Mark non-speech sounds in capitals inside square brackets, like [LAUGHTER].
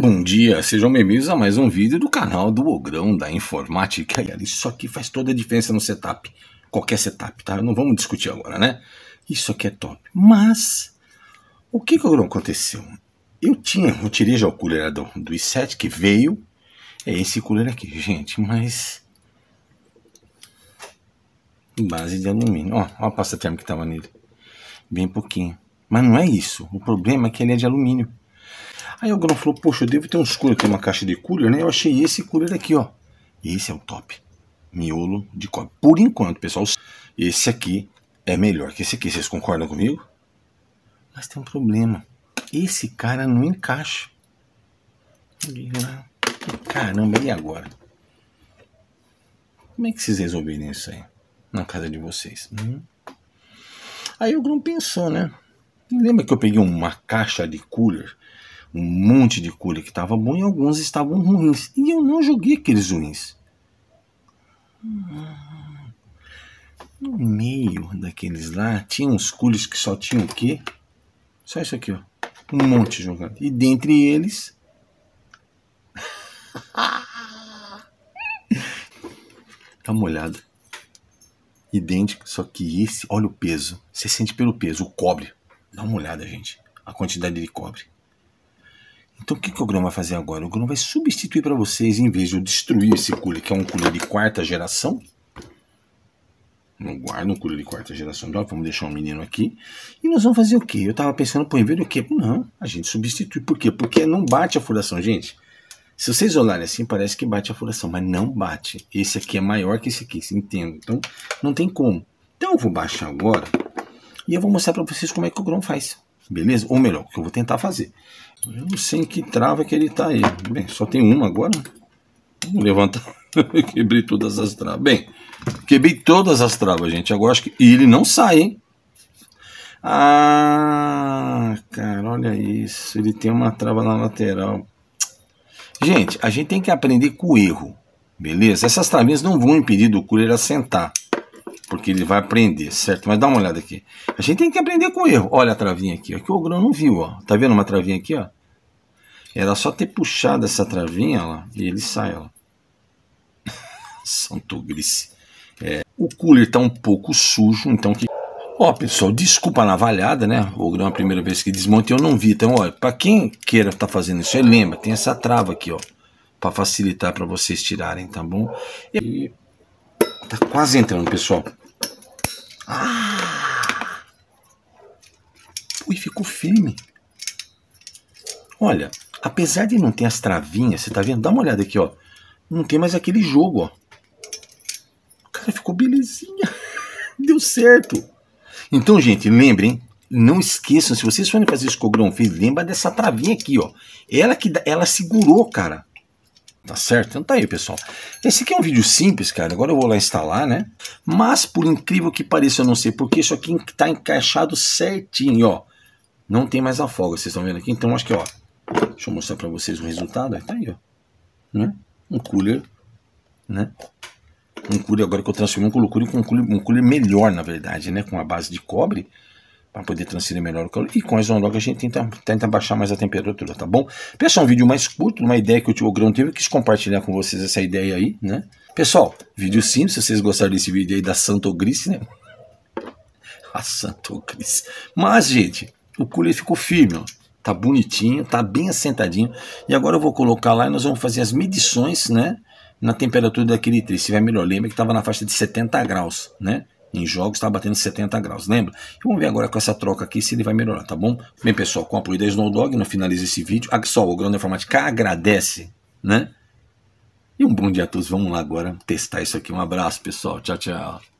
Bom dia, sejam bem-vindos a mais um vídeo do canal do Ogrão da Informática. isso aqui faz toda a diferença no setup, qualquer setup, tá? Não vamos discutir agora, né? Isso aqui é top. Mas, o que que aconteceu? Eu tinha, eu tirei já o cooler né, do, do i7 que veio, é esse cooler aqui, gente, mas... Base de alumínio, ó, ó a pasta térmica que tava nele, bem pouquinho. Mas não é isso, o problema é que ele é de alumínio. Aí o Grão falou, poxa, eu devo ter uns cooler, aqui, uma caixa de cooler, né? Eu achei esse cooler aqui, ó. Esse é o top. Miolo de cobre. Por enquanto, pessoal, esse aqui é melhor que esse aqui. Vocês concordam comigo? Mas tem um problema. Esse cara não encaixa. Caramba, e agora? Como é que vocês resolverem isso aí? Na casa de vocês? Hum? Aí o Grum pensou, né? Lembra que eu peguei uma caixa de cooler um monte de cooler que estava bom e alguns estavam ruins. E eu não julguei aqueles ruins. No meio daqueles lá, tinha uns cules que só tinham o quê? Só isso aqui, ó. Um monte jogado. E dentre eles. [LAUGHS] tá molhado. Idêntico, só que esse, olha o peso. Você sente pelo peso, o cobre. Dá uma olhada, gente. A quantidade de cobre. Então o que, que o Grão vai fazer agora? O Grão vai substituir para vocês, em vez de eu destruir esse cooler, que é um cooler de quarta geração. Não guardo um cooler de quarta geração. Então, vamos deixar um menino aqui. E nós vamos fazer o quê? Eu estava pensando, pô, em vez do quê? Não, a gente substitui. Por quê? Porque não bate a furação, gente. Se vocês olharem assim, parece que bate a furação, mas não bate. Esse aqui é maior que esse aqui, se entenda. Então, não tem como. Então, eu vou baixar agora e eu vou mostrar para vocês como é que o grão faz. Beleza? Ou melhor, que eu vou tentar fazer. Eu não sei em que trava que ele está aí. Bem, só tem uma agora. Vamos levantar. [LAUGHS] quebrei todas as travas. Bem, quebrei todas as travas, gente. Agora acho que. E ele não sai, hein? Ah, cara, olha isso. Ele tem uma trava na lateral. Gente, a gente tem que aprender com o erro. Beleza? Essas travinhas não vão impedir do cooler assentar porque ele vai aprender, certo? Mas dá uma olhada aqui. A gente tem que aprender com o erro. Olha a travinha aqui, ó, que o grão não viu, ó. Tá vendo uma travinha aqui, ó? Era só ter puxado essa travinha, ó, e ele sai, ó. Santo [LAUGHS] gris. É, o cooler tá um pouco sujo, então que... Ó, pessoal, desculpa a navalhada, né? O grão é a primeira vez que desmontei, eu não vi. Então, olha. pra quem queira estar tá fazendo isso, aí, é lembra, tem essa trava aqui, ó. Pra facilitar para vocês tirarem, tá bom? E Tá quase entrando, pessoal. Ah! Ui, ficou firme. Olha, apesar de não ter as travinhas, você tá vendo? Dá uma olhada aqui, ó. Não tem mais aquele jogo, ó. Cara, ficou belezinha. [LAUGHS] Deu certo. Então, gente, lembrem, não esqueçam, se vocês forem fazer esse cogrão lembra dessa travinha aqui, ó. Ela que ela segurou, cara. Tá certo? Então tá aí, pessoal. Esse aqui é um vídeo simples, cara. Agora eu vou lá instalar, né? Mas, por incrível que pareça, eu não sei porque isso aqui tá encaixado certinho, ó. Não tem mais a folga, vocês estão vendo aqui? Então, acho que, ó. Deixa eu mostrar pra vocês o resultado. Tá aí, ó. Né? Um cooler, né? Um cooler agora que eu transformei um cooler, um cooler, um cooler melhor, na verdade, né? Com a base de cobre para poder transferir melhor o calor. E com a Ison Log a gente tenta, tenta baixar mais a temperatura, tá bom? Pessoal, um vídeo mais curto, uma ideia que o Tio Grão teve, eu quis compartilhar com vocês essa ideia aí, né? Pessoal, vídeo simples, se vocês gostaram desse vídeo aí da Santo Gris né? [LAUGHS] A Santo Gris Mas, gente, o cooler ficou firme, ó. Tá bonitinho, tá bem assentadinho. E agora eu vou colocar lá e nós vamos fazer as medições, né? Na temperatura daquele trecho, se vai melhor. Lembra que estava na faixa de 70 graus, né? em jogos, está batendo 70 graus, lembra? vamos ver agora com essa troca aqui se ele vai melhorar, tá bom? Bem, pessoal, com o apoio da Snowdog, não finaliza esse vídeo. Ah, só o Grande Informática agradece, né? E um bom dia a todos. Vamos lá agora testar isso aqui. Um abraço, pessoal. Tchau, tchau.